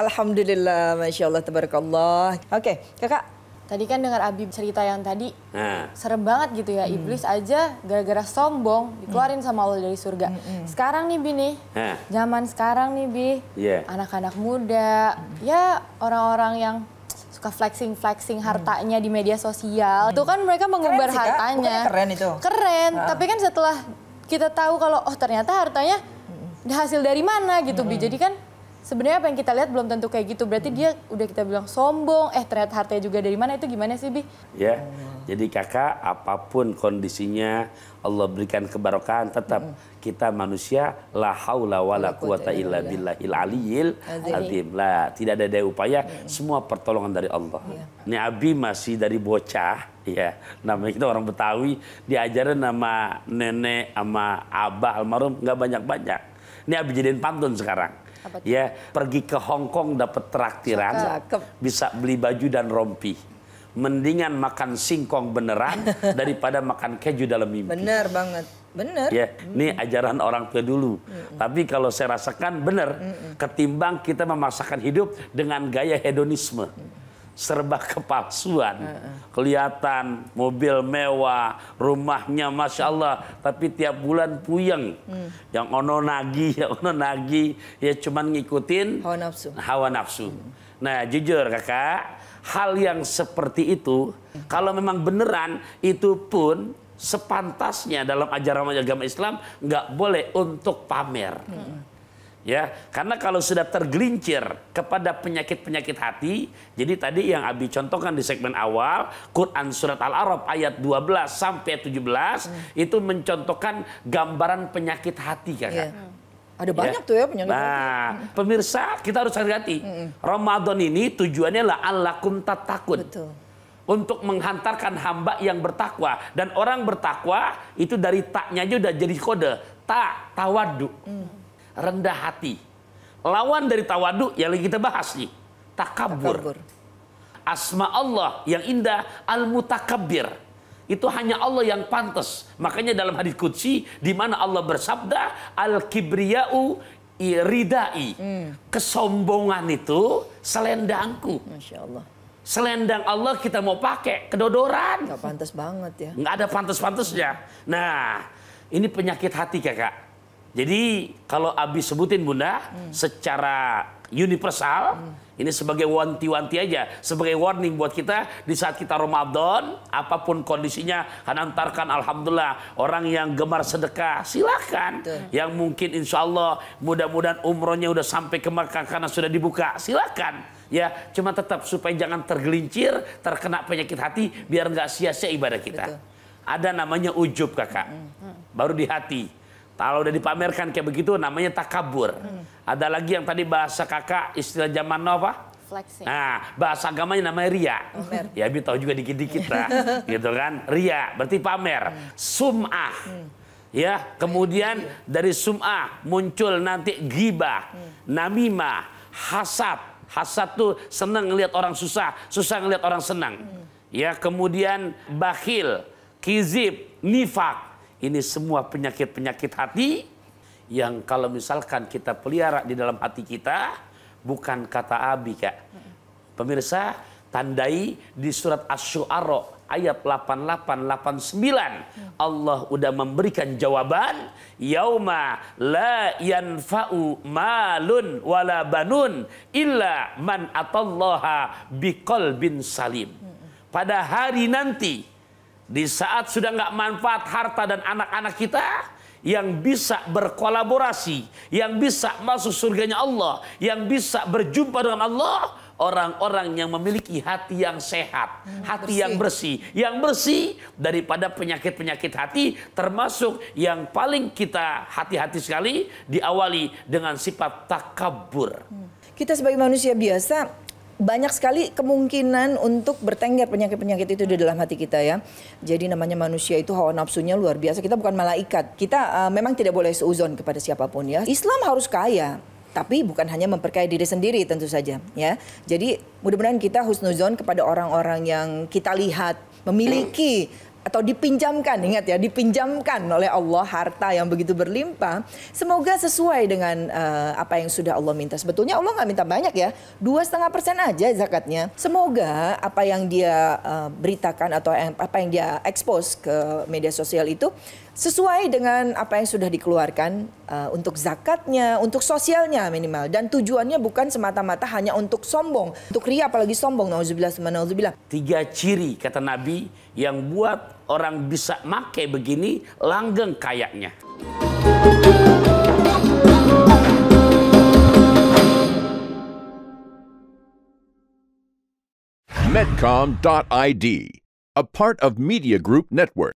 Alhamdulillah, Masya Allah, Tabarakallah. Oke, okay, kakak. Tadi kan dengar Abi cerita yang tadi, nah. serem banget gitu ya. Hmm. Iblis aja gara-gara sombong dikeluarin hmm. sama Allah dari surga. Hmm. hmm. Sekarang nih Bi nih, nah. zaman sekarang nih Bi, iya. anak-anak yeah. muda, hmm. ya orang-orang yang suka flexing flexing hartanya hmm. di media sosial. Hmm. Itu kan mereka mengumbar keren sih, hartanya. Keren itu. Keren, nah. tapi kan setelah kita tahu kalau oh ternyata hartanya hasil dari mana gitu hmm. Jadi kan sebenarnya apa yang kita lihat belum tentu kayak gitu. Berarti hmm. dia udah kita bilang sombong, eh ternyata hartanya juga dari mana itu gimana sih, Bi? Ya. Hmm. Jadi Kakak apapun kondisinya Allah berikan kebarokahan tetap hmm. kita manusia la haula wala quwata illa billahil aliyil azim. Lah, tidak ada daya upaya, hmm. semua pertolongan dari Allah. Iya. Ini Abi masih dari bocah, ya. Namanya kita orang Betawi diajarin nama nenek sama abah almarhum nggak banyak-banyak. Ini Abi jadiin pantun sekarang Ya, pergi ke Hong Kong dapat traktiran, bisa beli baju dan rompi. Mendingan makan singkong beneran daripada makan keju dalam mimpi. Bener banget. Bener. Ya, ini ajaran orang tua dulu. Mm. Tapi kalau saya rasakan bener, mm. ketimbang kita memaksakan hidup dengan gaya hedonisme. Mm serba kepalsuan. Uh -uh. Kelihatan mobil mewah, rumahnya masya Allah, tapi tiap bulan puyeng. Hmm. Yang ono nagi, yang ono nagi, ya cuman ngikutin hawa nafsu. Hawa nafsu. Hmm. Nah jujur kakak, hal yang seperti itu, hmm. kalau memang beneran itu pun sepantasnya dalam ajaran agama Islam nggak boleh untuk pamer. Hmm. Ya, karena kalau sudah tergelincir kepada penyakit-penyakit hati, jadi tadi yang Abi contohkan di segmen awal, Quran surat Al-Arab ayat 12 sampai 17 hmm. itu mencontohkan gambaran penyakit hati kan. Yeah. Hmm. Ada ya. banyak ya. tuh ya penyakit nah, hati. Nah, pemirsa kita harus hati-hati. Hmm. Ramadan ini tujuannya lah alakum tatakun. Betul untuk menghantarkan hamba yang bertakwa dan orang bertakwa itu dari taknya aja udah jadi kode tak tawadu hmm rendah hati. Lawan dari tawadu yang lagi kita bahas nih, takabur. takabur. Asma Allah yang indah, al-mutakabbir. Itu hanya Allah yang pantas. Makanya dalam hadis kudsi di mana Allah bersabda, al-kibriya'u iridai. Hmm. Kesombongan itu selendangku. Masya Allah selendang Allah kita mau pakai kedodoran. Gak pantas banget ya. Nggak ada pantas-pantasnya. Nah, ini penyakit hati kakak. Jadi kalau Abi sebutin Bunda hmm. secara universal hmm. ini sebagai wanti-wanti aja, sebagai warning buat kita di saat kita Ramadan, apapun kondisinya, kan antarkan alhamdulillah orang yang gemar sedekah, silakan. Betul. Yang mungkin insya Allah mudah-mudahan umrohnya udah sampai ke Mekah karena sudah dibuka, silakan. Ya, cuma tetap supaya jangan tergelincir, terkena penyakit hati, biar nggak sia-sia ibadah kita. Betul. Ada namanya ujub kakak, hmm. baru di hati kalau udah dipamerkan kayak begitu namanya takabur. Hmm. Ada lagi yang tadi bahasa kakak istilah zaman now apa? Flexing. Nah, bahasa agamanya namanya ria. Ya, Bi tahu juga dikit-dikit lah. gitu kan? Ria berarti pamer. Hmm. Sum'ah. Hmm. Ya, kemudian iya. dari sum'ah muncul nanti gibah, hmm. namimah, hasad. Hasad tuh senang ngelihat orang susah, susah ngelihat orang senang. Hmm. Ya, kemudian bakhil, kizib, nifak. Ini semua penyakit-penyakit hati yang kalau misalkan kita pelihara di dalam hati kita, bukan kata abi kak. Pemirsa, tandai di surat Asy-Syu'ara ayat 8889 Allah udah memberikan jawaban yauma la yanfa'u malun wala banun illa man atallaha biqalbin salim pada hari nanti di saat sudah nggak manfaat harta dan anak-anak kita, yang bisa berkolaborasi, yang bisa masuk surganya Allah, yang bisa berjumpa dengan Allah, orang-orang yang memiliki hati yang sehat, hmm, hati bersih. yang bersih, yang bersih daripada penyakit-penyakit hati, termasuk yang paling kita hati-hati sekali diawali dengan sifat takabur. Hmm. Kita sebagai manusia biasa banyak sekali kemungkinan untuk bertengger penyakit-penyakit itu di dalam hati kita ya. Jadi namanya manusia itu hawa nafsunya luar biasa. Kita bukan malaikat. Kita uh, memang tidak boleh seuzon kepada siapapun ya. Islam harus kaya tapi bukan hanya memperkaya diri sendiri tentu saja ya. Jadi mudah-mudahan kita husnuzon kepada orang-orang yang kita lihat memiliki atau dipinjamkan ingat ya dipinjamkan oleh Allah harta yang begitu berlimpah semoga sesuai dengan uh, apa yang sudah Allah minta sebetulnya Allah nggak minta banyak ya dua setengah persen aja zakatnya semoga apa yang dia uh, beritakan atau apa yang dia expose ke media sosial itu sesuai dengan apa yang sudah dikeluarkan uh, untuk zakatnya untuk sosialnya minimal dan tujuannya bukan semata-mata hanya untuk sombong untuk ria apalagi sombong nauzubillah tiga ciri kata Nabi yang buat orang bisa make begini langgeng kayaknya. Medcom.id, a part of Media Group Network.